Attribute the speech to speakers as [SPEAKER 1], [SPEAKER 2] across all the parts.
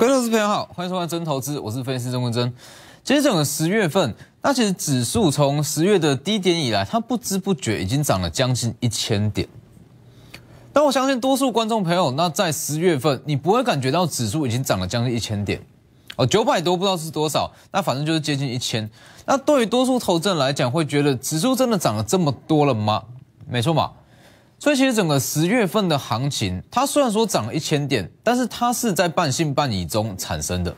[SPEAKER 1] 各位投资朋友好，欢迎收看真投资，我是分析师郑文真。其实整个十月份，那其实指数从十月的低点以来，它不知不觉已经涨了将近一千点。但我相信多数观众朋友，那在十月份，你不会感觉到指数已经涨了将近一千点哦，九百多不知道是多少，那反正就是接近一千。那对于多数资人来讲，会觉得指数真的涨了这么多了吗？没错嘛。所以其实整个十月份的行情，它虽然说涨了一千点，但是它是在半信半疑中产生的。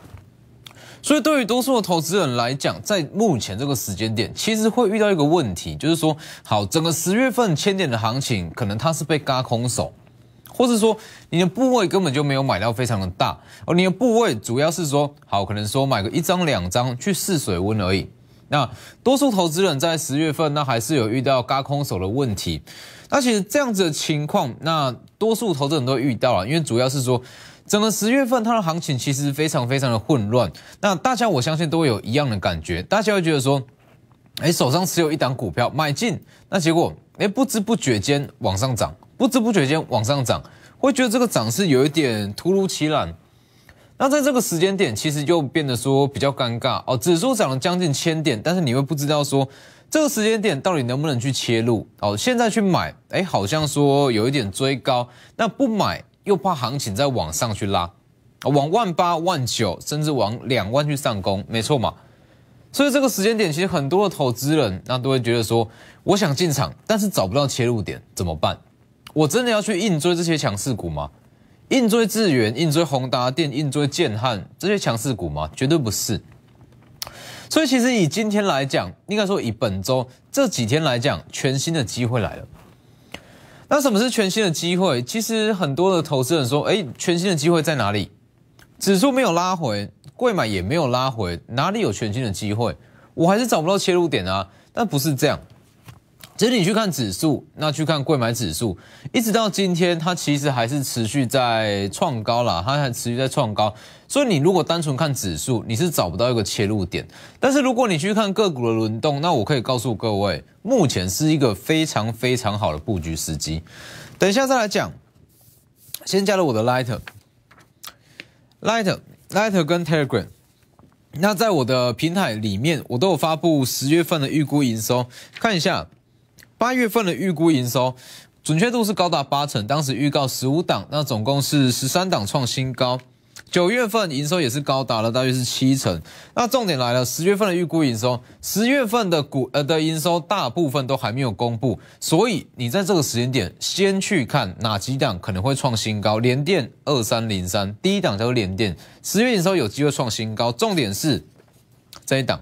[SPEAKER 1] 所以对于多数投资人来讲，在目前这个时间点，其实会遇到一个问题，就是说，好，整个十月份千点的行情，可能它是被嘎空手，或是说你的部位根本就没有买到非常的大，而你的部位主要是说，好，可能说买个一张两张去试水温而已。那多数投资人在十月份，那还是有遇到嘎空手的问题。那其实这样子的情况，那多数投资人都遇到了，因为主要是说，整个十月份它的行情其实非常非常的混乱。那大家我相信都会有一样的感觉，大家会觉得说，哎，手上持有一档股票买进，那结果哎不知不觉间往上涨，不知不觉间往上涨，会觉得这个涨势有一点突如其来。那在这个时间点，其实就变得说比较尴尬哦。指数涨了将近千点，但是你会不知道说这个时间点到底能不能去切入哦。现在去买，哎，好像说有一点追高。那不买又怕行情再往上去拉，往万八万九，甚至往两万去上攻，没错嘛。所以这个时间点，其实很多的投资人，那都会觉得说，我想进场，但是找不到切入点，怎么办？我真的要去硬追这些强势股吗？硬追智源、硬追宏达电，硬追建汉这些强势股吗？绝对不是。所以其实以今天来讲，应该说以本周这几天来讲，全新的机会来了。那什么是全新的机会？其实很多的投资人说：“哎，全新的机会在哪里？指数没有拉回，贵买也没有拉回，哪里有全新的机会？我还是找不到切入点啊！”但不是这样。其实你去看指数，那去看贵买指数，一直到今天，它其实还是持续在创高了，它还持续在创高。所以你如果单纯看指数，你是找不到一个切入点。但是如果你去看个股的轮动，那我可以告诉各位，目前是一个非常非常好的布局时机。等一下再来讲，先加入我的 Lighter、Lighter、Lighter 跟 Telegram。那在我的平台里面，我都有发布十月份的预估营收，看一下。八月份的预估营收准确度是高达八成，当时预告十五档，那总共是十三档创新高。九月份营收也是高达了大约是七成。那重点来了，十月份的预估营收，十月份的股呃的营收大部分都还没有公布，所以你在这个时间点先去看哪几档可能会创新高，联电二三零三第一档就做联电，十月营收有机会创新高，重点是这一档。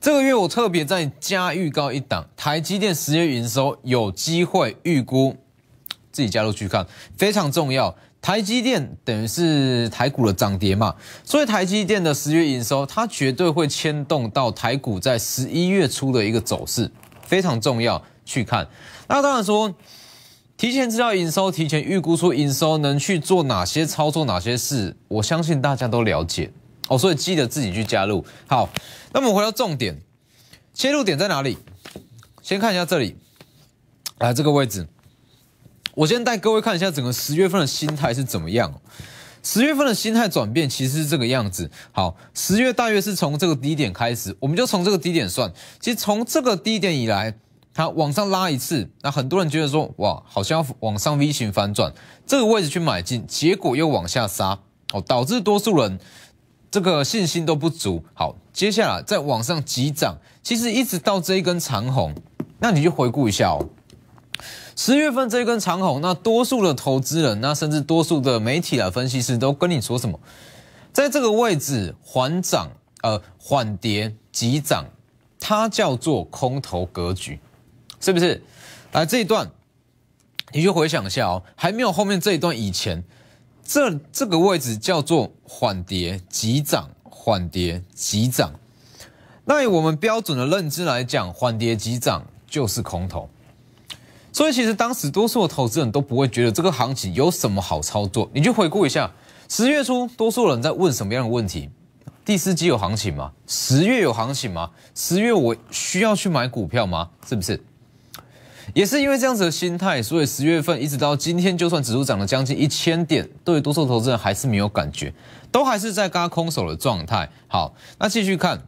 [SPEAKER 1] 这个月我特别再加预告一档，台积电十月营收有机会预估，自己加入去看非常重要。台积电等于是台股的涨跌嘛，所以台积电的十月营收，它绝对会牵动到台股在十一月初的一个走势，非常重要去看。那当然说，提前知道营收，提前预估出营收，能去做哪些操作、哪些事，我相信大家都了解。哦，所以记得自己去加入。好，那么回到重点，切入点在哪里？先看一下这里，来这个位置。我先带各位看一下整个十月份的心态是怎么样。十月份的心态转变其实是这个样子。好，十月大约是从这个低点开始，我们就从这个低点算。其实从这个低点以来，它往上拉一次，那很多人觉得说，哇，好像要往上 V 型反转，这个位置去买进，结果又往下杀，哦，导致多数人。这个信心都不足。好，接下来再往上急涨，其实一直到这一根长红，那你就回顾一下哦。十月份这一根长红，那多数的投资人，那甚至多数的媒体啊、分析师都跟你说什么？在这个位置缓涨，呃，缓跌急涨，它叫做空头格局，是不是？来这一段你就回想一下哦，还没有后面这一段以前。这这个位置叫做缓跌急涨，缓跌急涨。那以我们标准的认知来讲，缓跌急涨就是空头。所以其实当时多数的投资人都不会觉得这个行情有什么好操作。你就回顾一下，十月初多数人在问什么样的问题？第四季有行情吗？十月有行情吗？十月我需要去买股票吗？是不是？也是因为这样子的心态，所以十月份一直到今天，就算指数涨了将近一千点，对多数投资人还是没有感觉，都还是在嘎空手的状态。好，那继续看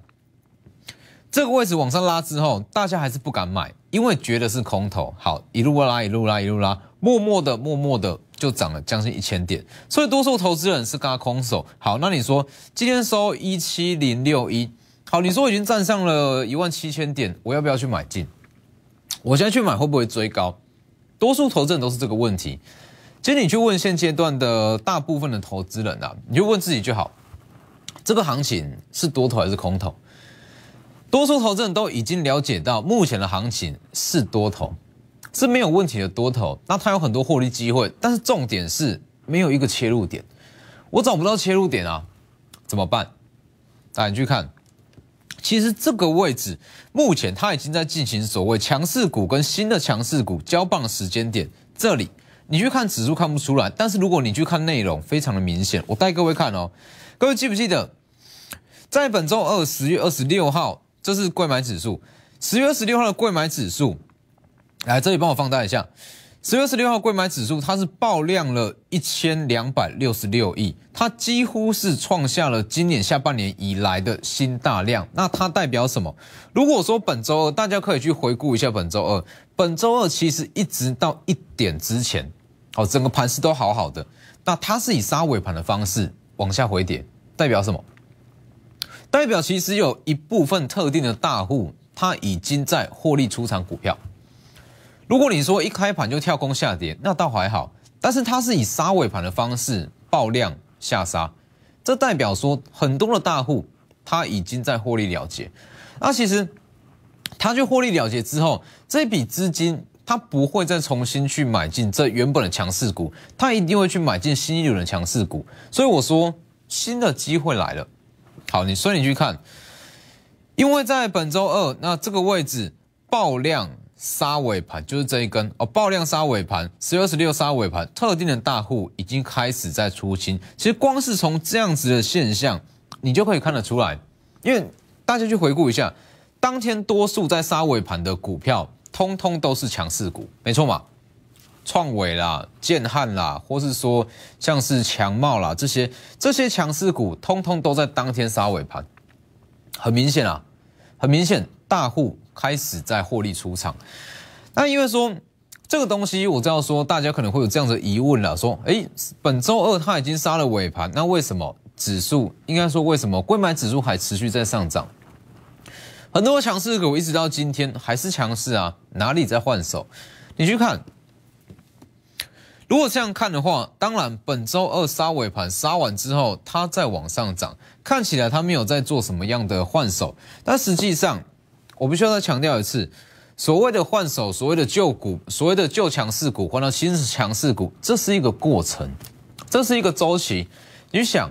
[SPEAKER 1] 这个位置往上拉之后，大家还是不敢买，因为觉得是空头。好，一路拉，一路拉，一路拉，默默的，默默的就涨了将近一千点，所以多数投资人是嘎空手。好，那你说今天收一七零六一，好，你说我已经站上了一万七千点，我要不要去买进？我现在去买会不会追高？多数投资人都是这个问题。其实你去问现阶段的大部分的投资人啊，你就问自己就好。这个行情是多头还是空头？多数投资人都已经了解到，目前的行情是多头，是没有问题的多头。那它有很多获利机会，但是重点是没有一个切入点。我找不到切入点啊，怎么办？大家去看。其实这个位置，目前它已经在进行所谓强势股跟新的强势股交棒的时间点。这里你去看指数看不出来，但是如果你去看内容，非常的明显。我带各位看哦，各位记不记得，在本周二十月二十六号，这是贵买指数，十月二十六号的贵买指数，来这里帮我放大一下。十月十六号，贵买指数它是爆量了一千两百六十六亿，它几乎是创下了今年下半年以来的新大量。那它代表什么？如果说本周二，大家可以去回顾一下本周二，本周二其实一直到一点之前，哦，整个盘势都好好的，那它是以杀尾盘的方式往下回跌，代表什么？代表其实有一部分特定的大户，它已经在获利出场股票。如果你说一开盘就跳空下跌，那倒还好，但是它是以杀尾盘的方式爆量下杀，这代表说很多的大户他已经在获利了结，那其实他去获利了结之后，这笔资金他不会再重新去买进这原本的强势股，他一定会去买进新一轮的强势股，所以我说新的机会来了，好，你所以你去看，因为在本周二那这个位置爆量。杀尾盘就是这一根哦，爆量杀尾盘，十月十六杀尾盘，特定的大户已经开始在出清。其实光是从这样子的现象，你就可以看得出来。因为大家去回顾一下，当天多数在杀尾盘的股票，通通都是强势股，没错嘛？创伟啦、建汉啦，或是说像是强茂啦，这些这些强势股，通通都在当天杀尾盘。很明显啊，很明显。大户开始在获利出场，那因为说这个东西，我知道说大家可能会有这样的疑问了，说，哎，本周二他已经杀了尾盘，那为什么指数应该说为什么贵买指数还持续在上涨？很多强势股一直到今天还是强势啊，哪里在换手？你去看，如果这样看的话，当然本周二杀尾盘杀完之后，它再往上涨，看起来它没有在做什么样的换手，但实际上。我必须要再强调一次，所谓的换手，所谓的旧股，所谓的旧强势股换到新强势股，这是一个过程，这是一个周期。你想，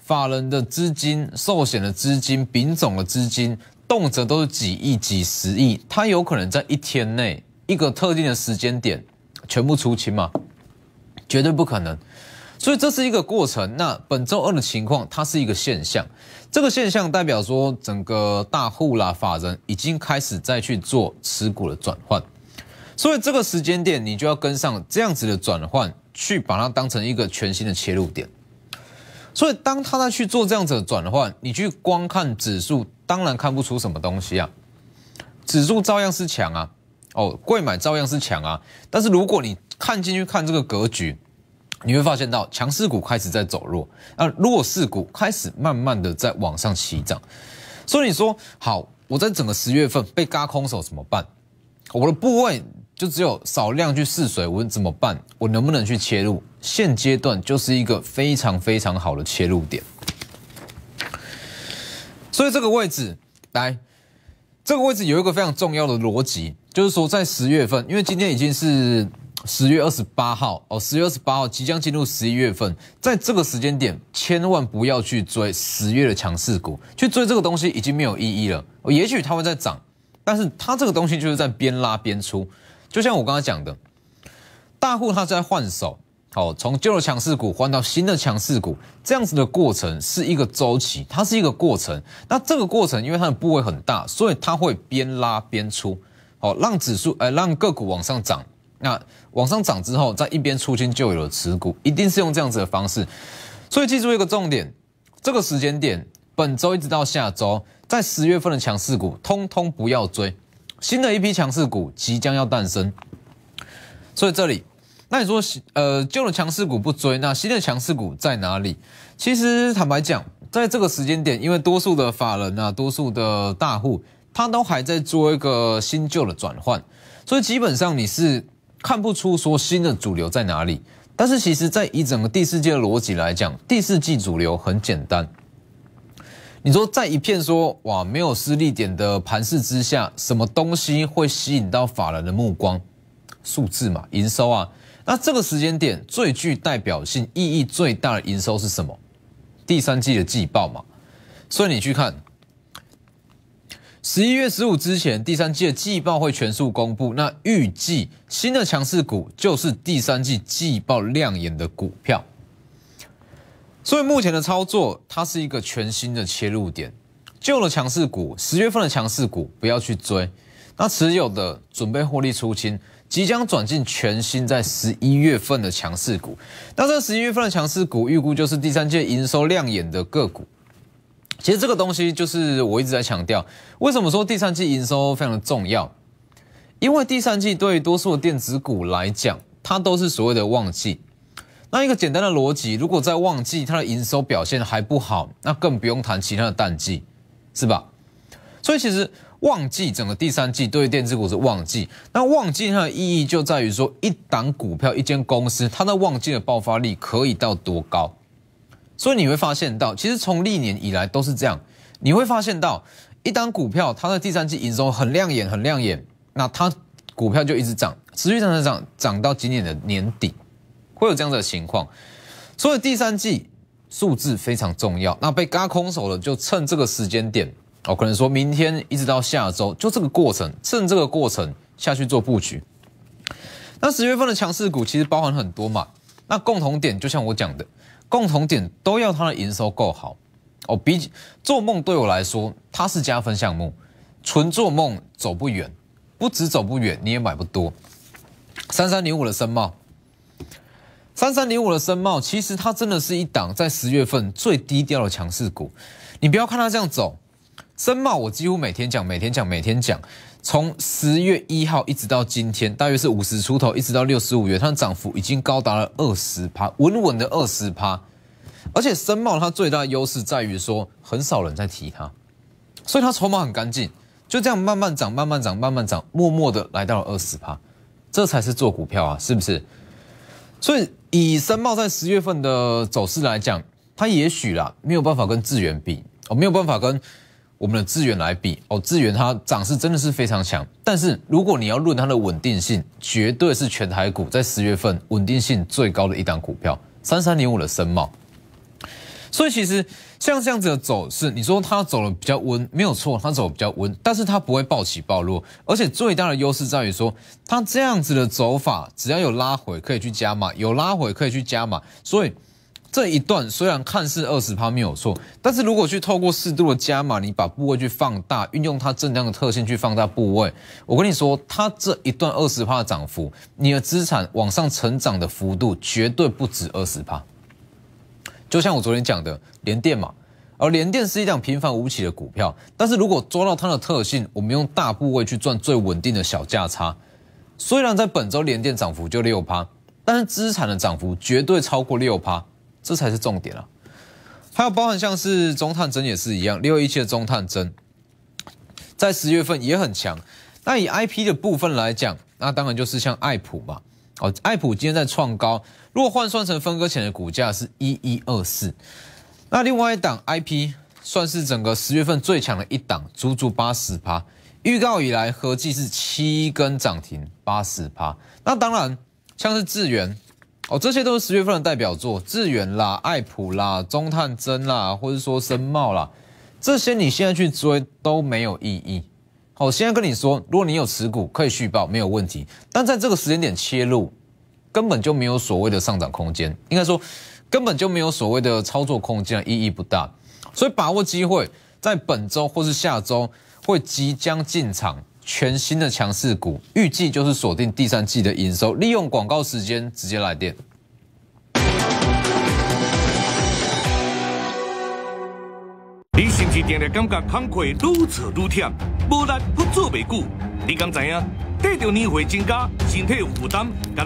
[SPEAKER 1] 法人的资金、寿险的资金、丙种的资金，动辄都是几亿、几十亿，它有可能在一天内一个特定的时间点全部出清吗？绝对不可能。所以这是一个过程。那本周二的情况，它是一个现象。这个现象代表说，整个大户啦、法人已经开始在去做持股的转换，所以这个时间点你就要跟上这样子的转换，去把它当成一个全新的切入点。所以当他在去做这样子的转换，你去光看指数，当然看不出什么东西啊，指数照样是强啊，哦，贵买照样是强啊，但是如果你看进去看这个格局。你会发现到强势股开始在走弱，那弱势股开始慢慢的在往上起涨，所以你说好，我在整个十月份被嘎空手怎么办？我的部位就只有少量去试水，我怎么办？我能不能去切入？现阶段就是一个非常非常好的切入点。所以这个位置来，这个位置有一个非常重要的逻辑，就是说在十月份，因为今天已经是。十月二十八号哦，十月二十八号即将进入十一月份，在这个时间点，千万不要去追十月的强势股，去追这个东西已经没有意义了。哦，也许它会在涨，但是它这个东西就是在边拉边出，就像我刚刚讲的，大户它在换手，好，从旧的强势股换到新的强势股，这样子的过程是一个周期，它是一个过程。那这个过程，因为它的部位很大，所以它会边拉边出，好，让指数哎，让个股往上涨，那。往上涨之后，在一边出清旧有的持股，一定是用这样子的方式。所以记住一个重点：这个时间点，本周一直到下周，在十月份的强势股，通通不要追。新的一批强势股即将要诞生。所以这里，那你说，呃，旧的强势股不追，那新的强势股在哪里？其实坦白讲，在这个时间点，因为多数的法人啊，多数的大户，他都还在做一个新旧的转换，所以基本上你是。看不出说新的主流在哪里，但是其实，在以整个第四季的逻辑来讲，第四季主流很简单。你说在一片说哇没有失利点的盘势之下，什么东西会吸引到法人的目光？数字嘛，营收啊。那这个时间点最具代表性、意义最大的营收是什么？第三季的季报嘛。所以你去看。十一月十五之前，第三季的季报会全数公布。那预计新的强势股就是第三季季报亮眼的股票。所以目前的操作，它是一个全新的切入点。旧的强势股，十月份的强势股不要去追。那持有的准备获利出清，即将转进全新在十一月份的强势股。那这十一月份的强势股，预估就是第三季营收亮眼的个股。其实这个东西就是我一直在强调，为什么说第三季营收非常的重要？因为第三季对多数的电子股来讲，它都是所谓的旺季。那一个简单的逻辑，如果在旺季它的营收表现还不好，那更不用谈其他的淡季，是吧？所以其实旺季整个第三季对于电子股是旺季。那旺季它的意义就在于说，一档股票、一间公司，它的旺季的爆发力可以到多高？所以你会发现到，其实从历年以来都是这样。你会发现到，一单股票它的第三季营收很亮眼，很亮眼，那它股票就一直涨，持续涨，涨，涨，涨到今年的年底，会有这样的情况。所以第三季数字非常重要。那被嘎空手了，就趁这个时间点，哦，可能说明天一直到下周，就这个过程，趁这个过程下去做布局。那十月份的强势股其实包含很多嘛，那共同点就像我讲的。共同点都要它的营收够好哦，比做梦对我来说它是加分项目，纯做梦走不远，不止走不远，你也买不多。三三零五的申茂，三三零五的申茂，其实它真的是一档在十月份最低调的强势股。你不要看它这样走，申茂我几乎每天讲，每天讲，每天讲。从十月一号一直到今天，大约是五十出头，一直到六十五元，它的涨幅已经高达了二十趴，稳稳的二十趴。而且申茂它最大的优势在于说，很少人在提它，所以它筹码很干净，就这样慢慢涨，慢慢涨，慢慢涨，默默的来到了二十趴，这才是做股票啊，是不是？所以以申茂在十月份的走势来讲，它也许啦没有办法跟智元比，哦，没有办法跟。我们的资源来比哦，资源它涨势真的是非常强，但是如果你要论它的稳定性，绝对是全台股在十月份稳定性最高的一档股票，三三零五的森茂。所以其实像这样子的走势，你说它走的比较温，没有错，它走比较温，但是它不会暴起暴落，而且最大的优势在于说，它这样子的走法，只要有拉回可以去加码，有拉回可以去加码，所以。这一段虽然看似二十趴没有错，但是如果去透过适度的加码，你把部位去放大，运用它震量的特性去放大部位，我跟你说，它这一段二十趴的涨幅，你的资产往上成长的幅度绝对不止二十趴。就像我昨天讲的，连电嘛，而连电是一张平凡无奇的股票，但是如果抓到它的特性，我们用大部位去赚最稳定的小价差。虽然在本周连电涨幅就六趴，但是资产的涨幅绝对超过六趴。这才是重点啊！还有包含像是中探针也是一样，六一七的中探针在十月份也很强。那以 I P 的部分来讲，那当然就是像艾普嘛。哦，艾普今天在创高，如果换算成分割前的股价是一一二四。那另外一档 I P 算是整个十月份最强的一档，足足八十趴。预告以来合计是七根涨停，八十趴。那当然像是智元。哦，这些都是十月份的代表作，智远啦、爱普啦、中探针啦，或者说深茂啦，这些你现在去追都没有意义。好，现在跟你说，如果你有持股，可以续报，没有问题。但在这个时间点切入，根本就没有所谓的上涨空间，应该说根本就没有所谓的操作空间，意义不大。所以把握机会，在本周或是下周会即将进场。全新的强势股，预计就是锁定第三季的营收。利用广告时间直接来电。你甚至定定感觉工作愈做愈累，无
[SPEAKER 2] 力不做不久。你敢知影，随着年岁增加，身体负担愈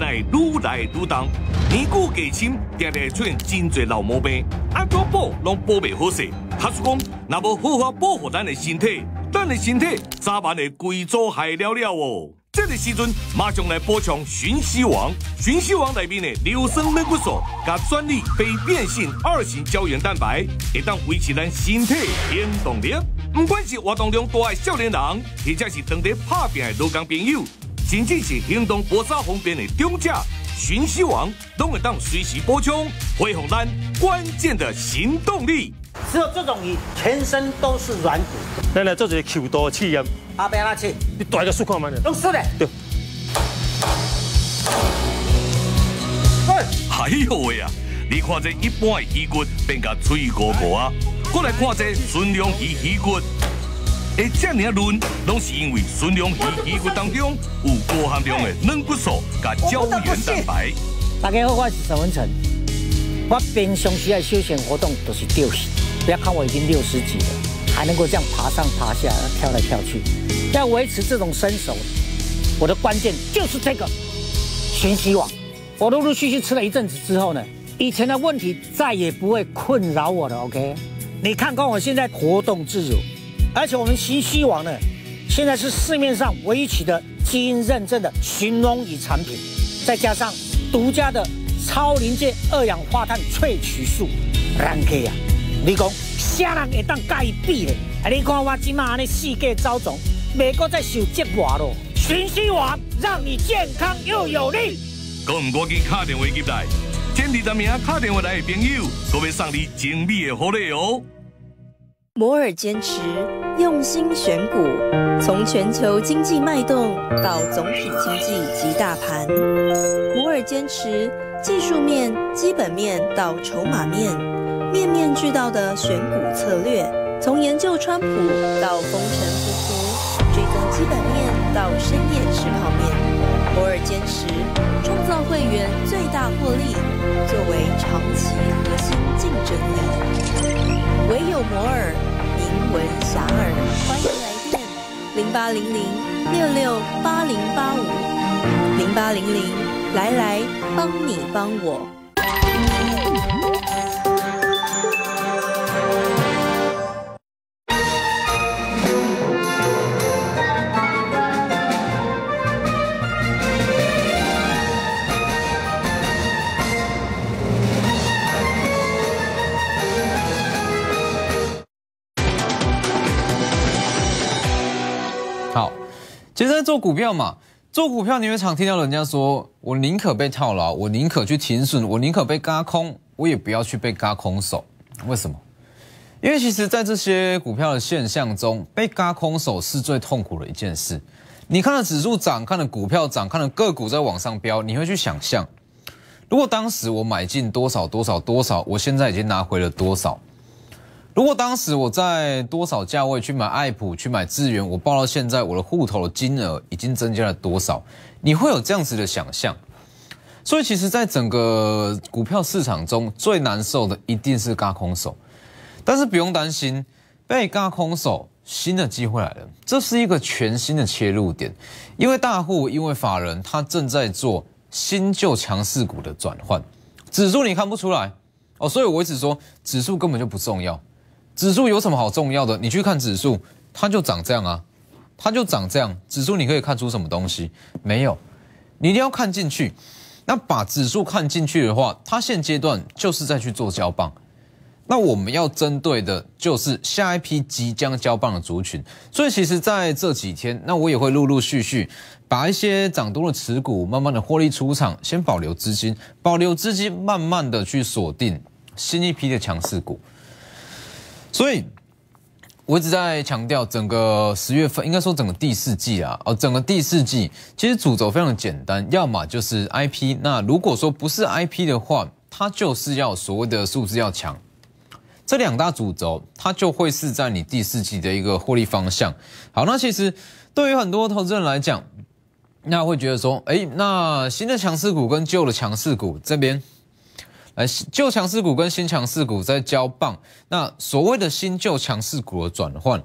[SPEAKER 2] 来愈重，年纪渐轻，定定出现真侪老毛病。安摩宝让宝贝好适，他说：“那不呵护保护咱的身体。”咱你身体早晚会贵族还了了哦！这个时阵，马上来补充鲟禧王。鲟禧王里面的牛生软骨素加专利非变性二型胶原蛋白，会当维持咱身体行动力。不管是活动量大爱少年人，或者是当在拍拼的劳工朋友，甚至是行动不咋方便的中者，鲟禧王都会当随时补充，恢复咱关键的行动力。只有这种鱼全身都是软骨。咱来做一个求刀试验。阿伯拿去，你带个树看嘛？用树的。对。哎，呦喂呀！你看这一般的鱼骨变个脆骨骨啊，过来看这纯粮鱼鱼骨，会这尼嫩，拢是因为纯粮鱼鱼骨当中有高含量的软骨素加胶原蛋白。大家好，我是沈文成。我平常时的休闲活动都是钓鱼。不要看我已经六十几了，还能够这样爬上爬下、跳来跳去。要维持这种身手，我的关键就是这个寻吸网。我陆陆续续吃了一阵子之后呢，以前的问题再也不会困扰我了。OK，你看看我现在活动自如，而且我们寻吸网呢，现在是市面上唯一取得基因认证的寻龙鱼产品，再加上独家的超临界二氧化碳萃取术，OK 啊。你讲，啥人会当介比嘞？啊！你看我今嘛安尼四界走走，未国再受折磨咯。全新话，让你健康又有力。刚唔过去打电话进来，前二十名打电话来的朋友，都要送你精美的福利哦。
[SPEAKER 1] 摩尔坚持用心选股，从全球经济脉动到总体经济及大盘。摩尔坚持技术面、基本面到筹码面。面面俱到的选股策略，从研究川普到风尘仆仆，追踪基本面到深夜吃泡面，摩尔坚持创造会员最大获利，作为长期核心竞争力。唯有摩尔名闻遐迩。欢迎来电零八零零六六八零八五零八零零，来
[SPEAKER 2] 来帮你帮我。
[SPEAKER 1] 做股票嘛，做股票你会常听到人家说，我宁可被套牢，我宁可去停损，我宁可被嘎空，我也不要去被嘎空手。为什么？因为其实，在这些股票的现象中，被嘎空手是最痛苦的一件事。你看了指数涨，看了股票涨，看了个股在往上飙，你会去想象，如果当时我买进多少多少多少，我现在已经拿回了多少。如果当时我在多少价位去买爱普、去买资源，我报到现在我的户头的金额已经增加了多少？你会有这样子的想象。所以，其实，在整个股票市场中最难受的一定是嘎空手。但是不用担心，被嘎空手，新的机会来了，这是一个全新的切入点。因为大户、因为法人，他正在做新旧强势股的转换。指数你看不出来哦，所以我一直说，指数根本就不重要。指数有什么好重要的？你去看指数，它就长这样啊，它就长这样。指数你可以看出什么东西没有？你一定要看进去。那把指数看进去的话，它现阶段就是在去做交棒。那我们要针对的就是下一批即将交棒的族群。所以其实在这几天，那我也会陆陆续续把一些涨多的持股慢慢的获利出场，先保留资金，保留资金慢慢的去锁定新一批的强势股。所以，我一直在强调，整个十月份应该说整个第四季啊，哦，整个第四季，其实主轴非常简单，要么就是 IP，那如果说不是 IP 的话，它就是要所谓的数字要强，这两大主轴，它就会是在你第四季的一个获利方向。好，那其实对于很多投资人来讲，那会觉得说，哎，那新的强势股跟旧的强势股这边。哎，旧强势股跟新强势股在交棒，那所谓的新旧强势股的转换，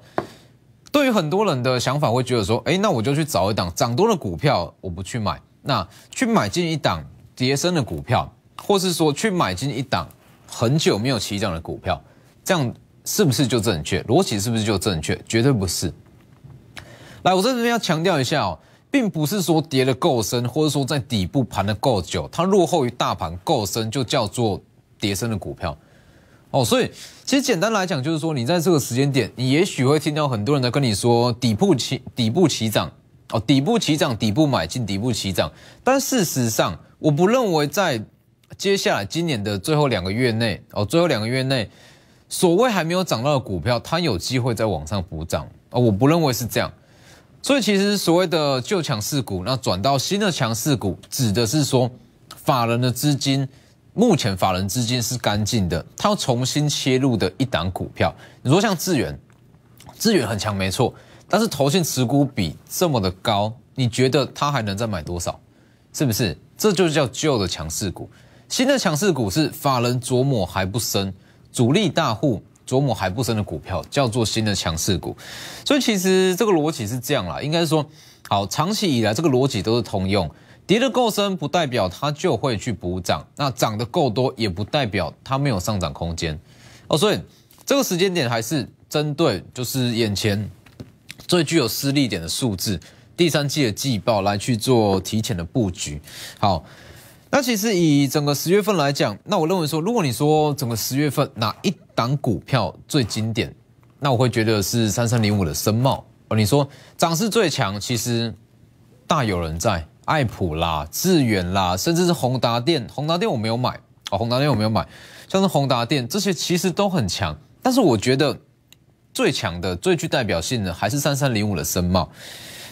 [SPEAKER 1] 对于很多人的想法会觉得说，哎，那我就去找一档涨多的股票，我不去买，那去买进一档跌升的股票，或是说去买进一档很久没有起涨的股票，这样是不是就正确？逻辑是不是就正确？绝对不是。来，我在这边要强调一下哦。并不是说跌的够深，或者说在底部盘的够久，它落后于大盘够深，就叫做跌深的股票。哦，所以其实简单来讲，就是说你在这个时间点，你也许会听到很多人在跟你说底部起底部起涨，哦，底部起涨，底部买进，底部起涨。但事实上，我不认为在接下来今年的最后两个月内，哦，最后两个月内，所谓还没有涨到的股票，它有机会再往上补涨。哦，我不认为是这样。所以其实所谓的旧强势股，那转到新的强势股，指的是说法人的资金，目前法人资金是干净的，它要重新切入的一档股票。你说像智远，智远很强没错，但是投信持股比这么的高，你觉得它还能再买多少？是不是？这就叫旧的强势股，新的强势股是法人琢磨还不深，主力大户。琢磨还不深的股票叫做新的强势股，所以其实这个逻辑是这样啦，应该说，好，长期以来这个逻辑都是通用，跌得够深不代表它就会去补涨，那涨得够多也不代表它没有上涨空间哦，所以这个时间点还是针对就是眼前最具有私利点的数字，第三季的季报来去做提前的布局，好。那其实以整个十月份来讲，那我认为说，如果你说整个十月份哪一档股票最经典，那我会觉得是三三零五的森茂哦。你说涨势最强，其实大有人在，爱普啦、致远啦，甚至是宏达电。宏达电我没有买哦，宏达电我没有买，像是宏达电这些其实都很强，但是我觉得最强的、最具代表性的还是三三零五的森茂。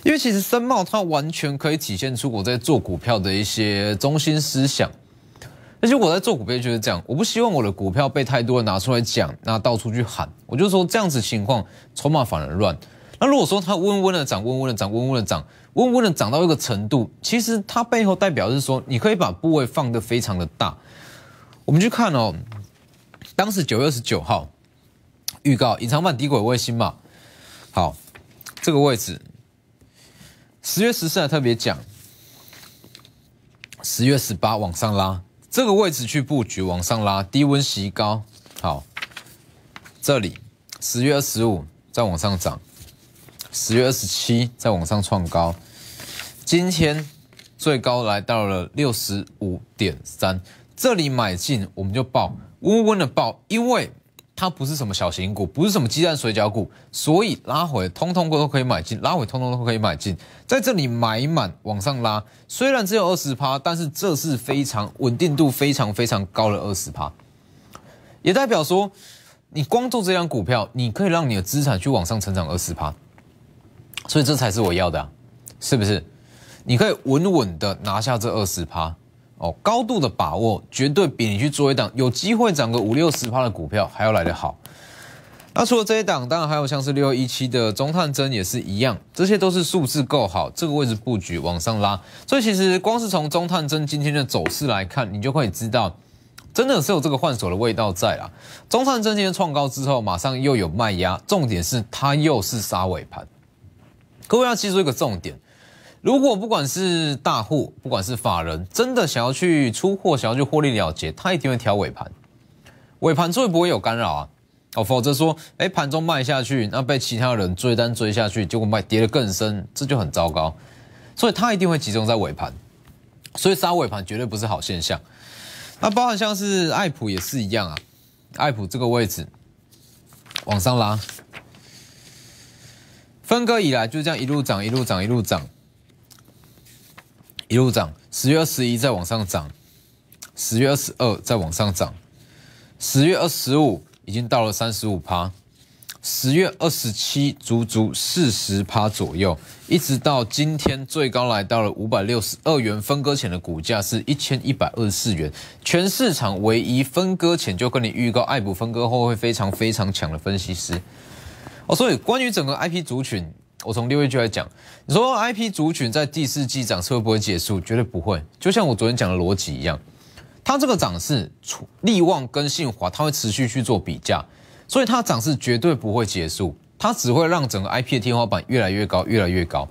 [SPEAKER 1] 因为其实森茂它完全可以体现出我在做股票的一些中心思想，而且我在做股票就是这样，我不希望我的股票被太多人拿出来讲，那到处去喊，我就说这样子情况筹码反而乱。那如果说它温温的涨，温温的涨，温温的涨，温温的涨到一个程度，其实它背后代表是说你可以把部位放得非常的大。我们去看哦，当时九月二十九号预告隐藏版低轨卫星嘛，好，这个位置。十月十四特别讲，十月十八往上拉，这个位置去布局往上拉，低温袭高，好，这里十月二十五再往上涨，十月二十七再往上创高，今天最高来到了六十五点三，这里买进我们就报，稳稳的报，因为。它不是什么小型股，不是什么鸡蛋水饺股，所以拉回通通都都可以买进，拉回通通都可以买进，在这里买满往上拉，虽然只有二十趴，但是这是非常稳定度非常非常高的二十趴，也代表说你光做这样股票，你可以让你的资产去往上成长二十趴，所以这才是我要的，是不是？你可以稳稳的拿下这二十趴。哦，高度的把握绝对比你去做一档有机会涨个五六十的股票还要来得好。那除了这一档，当然还有像是六一七的中探针也是一样，这些都是数字够好，这个位置布局往上拉。所以其实光是从中探针今天的走势来看，你就以知道，真的是有这个换手的味道在啦。中探针今天创高之后，马上又有卖压，重点是它又是杀尾盘。各位要记住一个重点。如果不管是大户，不管是法人，真的想要去出货，想要去获利了结，他一定会挑尾盘。尾盘最不会有干扰啊，哦，否则说，哎，盘中卖下去，那被其他人追单追下去，结果卖跌得更深，这就很糟糕。所以他一定会集中在尾盘，所以杀尾盘绝对不是好现象。那包含像是爱普也是一样啊，爱普这个位置往上拉，分割以来就是这样一路涨，一路涨，一路涨。一路涨，十月二十一再往上涨，十月二十二再往上涨，十月二十五已经到了三十五趴，十月二十七足足四十趴左右，一直到今天最高来到了五百六十二元，分割前的股价是一千一百二十四元，全市场唯一分割前就跟你预告爱普分割后会非常非常强的分析师。哦，所以关于整个 IP 族群。我从六月句来讲，你说 IP 族群在第四季涨势会不会结束？绝对不会，就像我昨天讲的逻辑一样，它这个涨势力旺跟信华，它会持续去做比价，所以它涨势绝对不会结束，它只会让整个 IP 的天花板越来越高，越来越高。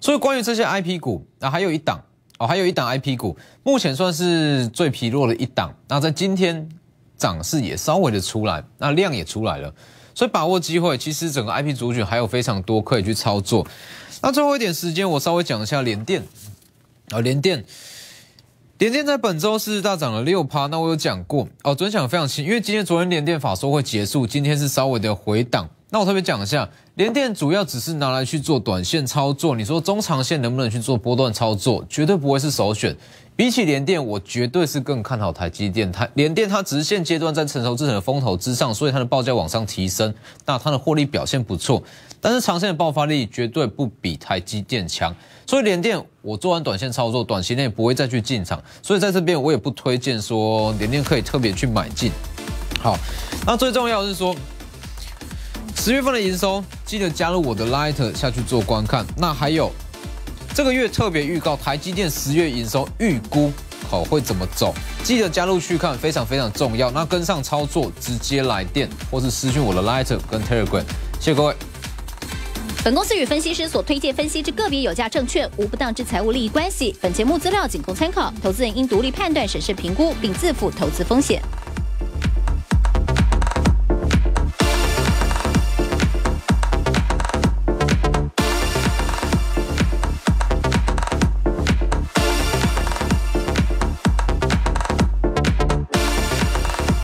[SPEAKER 1] 所以关于这些 IP 股，那还有一档哦，还有一档 IP 股，目前算是最疲弱的一档。那在今天涨势也稍微的出来，那量也出来了。所以把握机会，其实整个 IP 主角还有非常多可以去操作。那最后一点时间，我稍微讲一下联电啊，联电，联电在本周四大涨了六趴。那我有讲过哦，昨讲的非常轻，因为今天、昨天联电法说会结束，今天是稍微的回档。那我特别讲一下，联电主要只是拿来去做短线操作，你说中长线能不能去做波段操作，绝对不会是首选。比起联电，我绝对是更看好台积电。台联电它直线阶段在成熟之前的风头之上，所以它的报价往上提升，那它的获利表现不错。但是长线的爆发力绝对不比台积电强，所以联电我做完短线操作，短期内不会再去进场。所以在这边我也不推荐说联电可以特别去买进。好，那最重要的是说，十月份的营收，记得加入我的 Light 下去做观看。那还有。这个月特别预告，台积电十月营收预估，好会怎么走？记得加入去看，非常非常重要。那跟上操作，直接来电或是私讯我的 Lighter 跟 Telegram，谢谢各位。本公司与分析师所推荐分析之个别有价证券，无不当之财务利益关系。本节目资料仅供参考，投资人应独立判断、审视评估，并自负投资风险。